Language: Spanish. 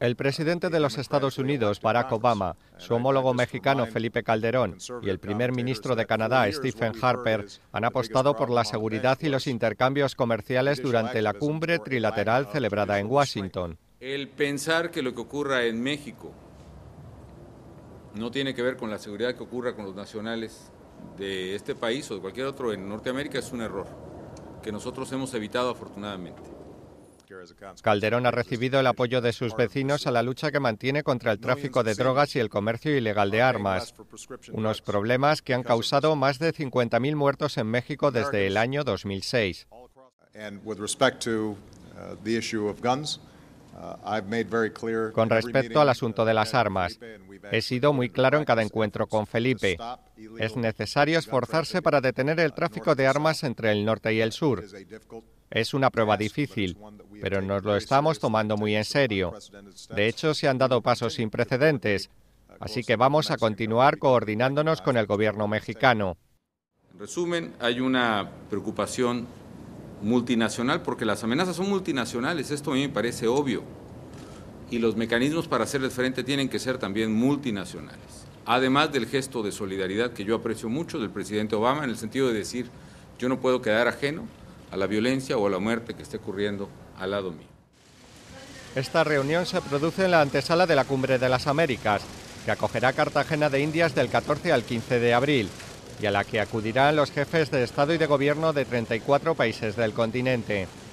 El presidente de los Estados Unidos, Barack Obama, su homólogo mexicano Felipe Calderón y el primer ministro de Canadá, Stephen Harper, han apostado por la seguridad y los intercambios comerciales durante la cumbre trilateral celebrada en Washington. El pensar que lo que ocurra en México no tiene que ver con la seguridad que ocurra con los nacionales de este país o de cualquier otro en Norteamérica es un error que nosotros hemos evitado afortunadamente. Calderón ha recibido el apoyo de sus vecinos a la lucha que mantiene contra el tráfico de drogas y el comercio ilegal de armas, unos problemas que han causado más de 50.000 muertos en México desde el año 2006. Con respecto al asunto de las armas, he sido muy claro en cada encuentro con Felipe. Es necesario esforzarse para detener el tráfico de armas entre el norte y el sur. Es una prueba difícil, pero nos lo estamos tomando muy en serio. De hecho, se han dado pasos sin precedentes, así que vamos a continuar coordinándonos con el gobierno mexicano. En resumen, hay una preocupación multinacional porque las amenazas son multinacionales, esto a mí me parece obvio, y los mecanismos para hacerles frente tienen que ser también multinacionales. Además del gesto de solidaridad que yo aprecio mucho del presidente Obama en el sentido de decir, yo no puedo quedar ajeno a la violencia o a la muerte que esté ocurriendo al lado mío. Esta reunión se produce en la antesala de la Cumbre de las Américas, que acogerá Cartagena de Indias del 14 al 15 de abril y a la que acudirán los jefes de Estado y de Gobierno de 34 países del continente.